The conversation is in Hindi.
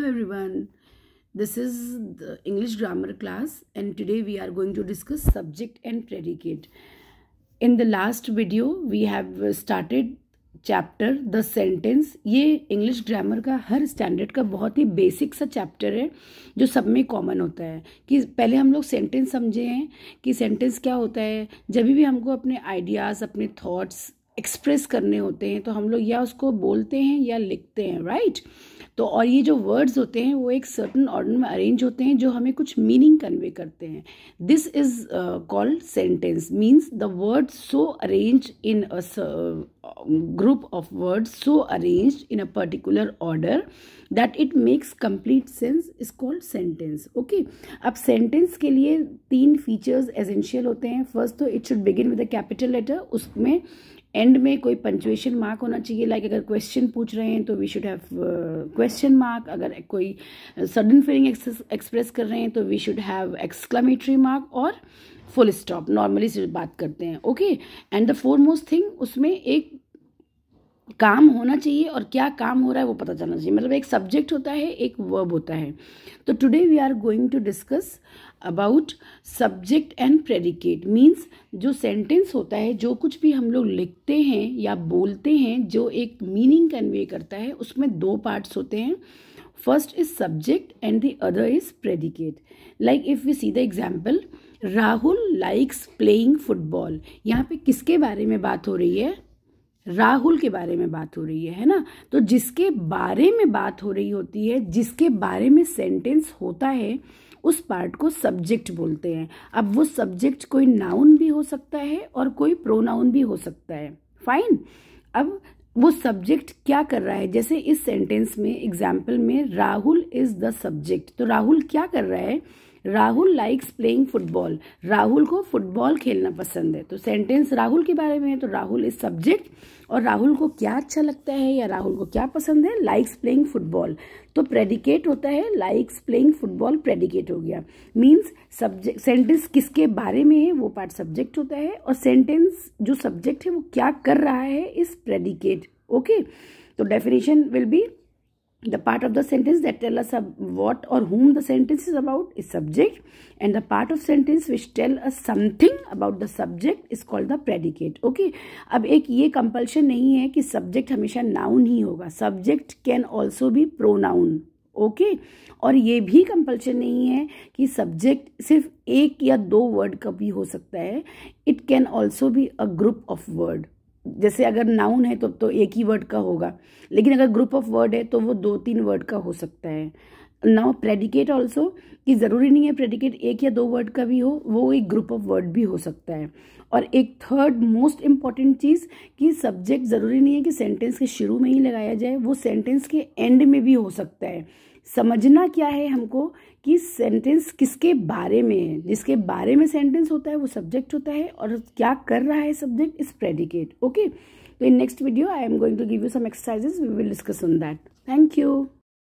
Hello everyone. This is the English grammar class and today we are going to discuss subject and predicate. In the last video we have started chapter the sentence ये इंग्लिश ग्रामर का हर स्टैंडर्ड का बहुत ही बेसिक सा चैप्टर है जो सब में कॉमन होता है कि पहले हम लोग सेंटेंस समझे हैं कि सेंटेंस क्या होता है जब भी हमको अपने आइडियाज़ अपने थॉट्स एक्सप्रेस करने होते हैं तो हम लोग या उसको बोलते हैं या लिखते हैं राइट तो और ये जो वर्ड्स होते हैं वो एक सर्टन ऑर्डर में अरेंज होते हैं जो हमें कुछ मीनिंग कन्वे करते हैं this is called sentence means the word so arrange in group of words so arranged in a particular order that it makes complete sense is called sentence okay ab sentence ke liye teen features essential hote hain first to it should begin with a capital letter usme end में कोई पंचुएशन मार्क होना चाहिए लाइक like अगर क्वेश्चन पूछ रहे हैं तो we should have question mark अगर कोई सडन फीलिंग एक्सप्रेस कर रहे हैं तो we should have exclamatory mark और फुल स्टॉप नॉर्मली से बात करते हैं okay and the foremost thing उसमें एक काम होना चाहिए और क्या काम हो रहा है वो पता चलना चाहिए मतलब एक सब्जेक्ट होता है एक वर्ब होता है तो today we are going to discuss about subject and predicate means जो सेंटेंस होता है जो कुछ भी हम लोग लिखते हैं या बोलते हैं जो एक मीनिंग कन्वे करता है उसमें दो पार्ट्स होते हैं first is subject and the other is predicate like if we see the example Rahul likes playing football यहाँ पे किसके बारे में बात हो रही है राहुल के बारे में बात हो रही है है ना तो जिसके बारे में बात हो रही होती है जिसके बारे में सेंटेंस होता है उस पार्ट को सब्जेक्ट बोलते हैं अब वो सब्जेक्ट कोई नाउन भी हो सकता है और कोई प्रोनाउन भी हो सकता है फाइन अब वो सब्जेक्ट क्या कर रहा है जैसे इस सेंटेंस में एग्जाम्पल में राहुल इज द सब्जेक्ट तो राहुल क्या कर रहा है Rahul likes playing football Rahul को फुटबॉल खेलना पसंद है तो सेंटेंस राहुल के बारे में है तो राहुल इज सब्जेक्ट और राहुल को क्या अच्छा लगता है या राहुल को क्या पसंद है लाइक्स प्लेइंग फुटबॉल तो प्रेडिकेट होता है लाइक्स प्लेइंग फुटबॉल प्रेडिकेट हो गया मीन्स सब्जेक्ट सेंटेंस किसके बारे में है वो पार्ट सब्जेक्ट होता है और सेंटेंस जो सब्जेक्ट है वो क्या कर रहा है इस प्रेडिकेट ओके okay? तो definition will be the part of the sentence that tell us what or whom the sentence is about is subject and the part of sentence which tell us something about the subject is called the predicate okay ab ek ye compulsion nahi hai ki subject hamesha noun hi hoga subject can also be pronoun okay okay? और ये भी कंपल्शन नहीं है कि सब्जेक्ट सिर्फ एक या दो वर्ड का भी हो सकता है it can also be a group of word जैसे अगर नाउन है तो तो एक ही वर्ड का होगा लेकिन अगर ग्रुप ऑफ वर्ड है तो वो दो तीन वर्ड का हो सकता है नाउ प्रेडिकेट ऑल्सो कि ज़रूरी नहीं है प्रेडिकेट एक या दो वर्ड का भी हो वो एक ग्रुप ऑफ वर्ड भी हो सकता है और एक थर्ड मोस्ट इम्पॉर्टेंट चीज़ कि सब्जेक्ट ज़रूरी नहीं है कि सेंटेंस के शुरू में ही लगाया जाए वो सेंटेंस के एंड में भी हो सकता है समझना क्या है हमको कि सेंटेंस किसके बारे में है जिसके बारे में सेंटेंस होता है वो सब्जेक्ट होता है और क्या कर रहा है सब्जेक्ट इस प्रेडिकेट ओके तो in next video I am going to give you some exercises we will discuss on that thank you